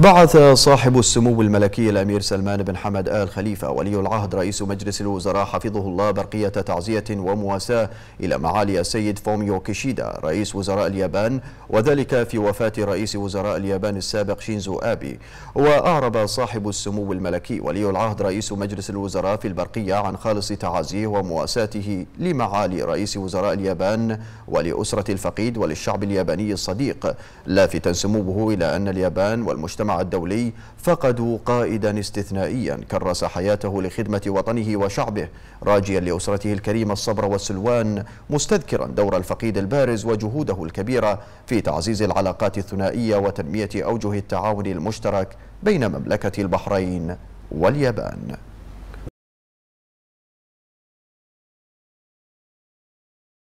بعث صاحب السمو الملكي الأمير سلمان بن حمد آل خليفة ولي العهد رئيس مجلس الوزراء حفظه الله برقية تعزية ومواساة إلى معالي السيد فوميو كيشيدا رئيس وزراء اليابان وذلك في وفاة رئيس وزراء اليابان السابق شينزو آبي وأعرب صاحب السمو الملكي ولي العهد رئيس مجلس الوزراء في البرقية عن خالص تعازيه ومواساته لمعالي رئيس وزراء اليابان ولأسرة الفقيد وللشعب الياباني الصديق لافتا سموه إلى أن اليابان والمجتمع المجتمع الدولي فقدوا قائدا استثنائيا كرس حياته لخدمة وطنه وشعبه راجيا لأسرته الكريمة الصبر والسلوان مستذكرا دور الفقيد البارز وجهوده الكبيرة في تعزيز العلاقات الثنائية وتنمية أوجه التعاون المشترك بين مملكة البحرين واليابان